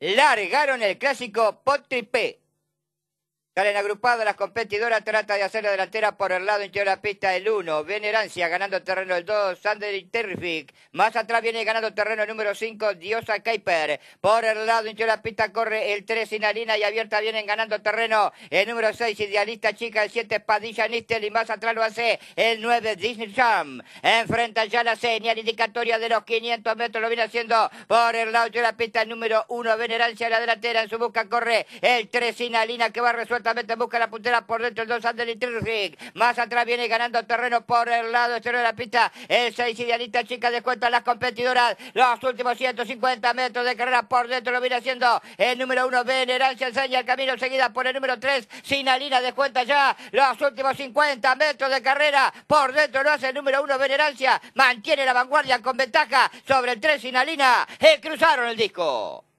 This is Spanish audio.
largaron el clásico Potripé. Salen agrupados las competidoras, trata de hacer la delantera por el lado interior de la pista el 1. Venerancia ganando terreno el 2, Sander y Terrific. Más atrás viene ganando terreno el número 5, Diosa Kuiper. Por el lado interior de la pista corre el 3, Sinalina y abierta vienen ganando terreno el número 6, Idealista Chica, el 7, Padilla Nistel y más atrás lo hace el 9, Disney Jam. Enfrenta ya la señal indicatoria de los 500 metros, lo viene haciendo por el lado interior de la pista el número 1, Venerancia la delantera en su busca corre el 3, Sinalina que va a resuelto busca la puntera por dentro el 2 Ander Más atrás viene ganando terreno por el lado exterior de la pista. El 6 Idealista Chica descuenta cuenta las competidoras. Los últimos 150 metros de carrera por dentro lo viene haciendo el número 1 Venerancia enseña el camino seguida por el número 3 Sinalina descuenta ya los últimos 50 metros de carrera. Por dentro lo hace el número 1 Venerancia. Mantiene la vanguardia con ventaja sobre el 3 Sinalina. Eh, cruzaron el disco.